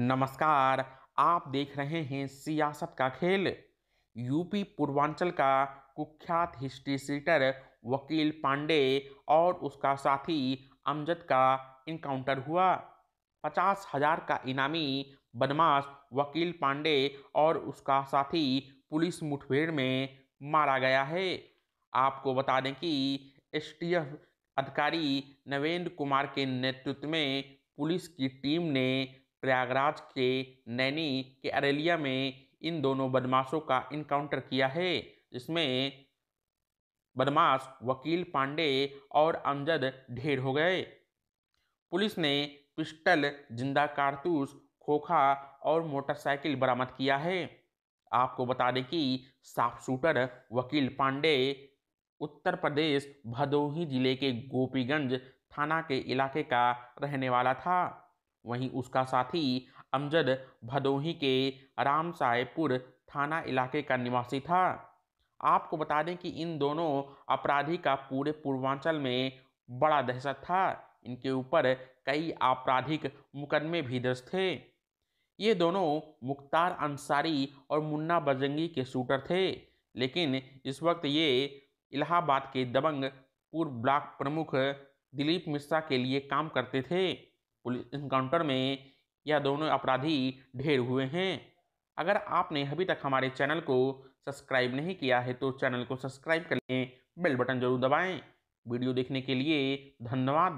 नमस्कार आप देख रहे हैं सियासत का खेल यूपी पूर्वांचल का कुख्यात हिस्ट्री सीटर वकील पांडे और उसका साथी अमजद का इनकाउंटर हुआ पचास हजार का इनामी बदमाश वकील पांडे और उसका साथी पुलिस मुठभेड़ में मारा गया है आपको बता दें कि एस अधिकारी नवेंद्र कुमार के नेतृत्व में पुलिस की टीम ने प्रयागराज के नैनी के अरेलिया में इन दोनों बदमाशों का इनकाउंटर किया है जिसमें बदमाश वकील पांडे और अमजद ढेर हो गए पुलिस ने पिस्टल जिंदा कारतूस खोखा और मोटरसाइकिल बरामद किया है आपको बता दें कि साफ शूटर वकील पांडे उत्तर प्रदेश भदोही जिले के गोपीगंज थाना के इलाके का रहने वाला था वहीं उसका साथी अमजद भदोही के रामसायपुर थाना इलाके का निवासी था आपको बता दें कि इन दोनों अपराधी का पूरे पूर्वांचल में बड़ा दहशत था इनके ऊपर कई आपराधिक मुकदमे भी दर्ज थे ये दोनों मुख्तार अंसारी और मुन्ना बजंगी के शूटर थे लेकिन इस वक्त ये इलाहाबाद के दबंग पूर्व ब्लॉक प्रमुख दिलीप मिश्रा के लिए काम करते थे पुलिस इनकाउंटर में यह दोनों अपराधी ढेर हुए हैं अगर आपने अभी तक हमारे चैनल को सब्सक्राइब नहीं किया है तो चैनल को सब्सक्राइब कर लें बेल बटन जरूर दबाएं वीडियो देखने के लिए धन्यवाद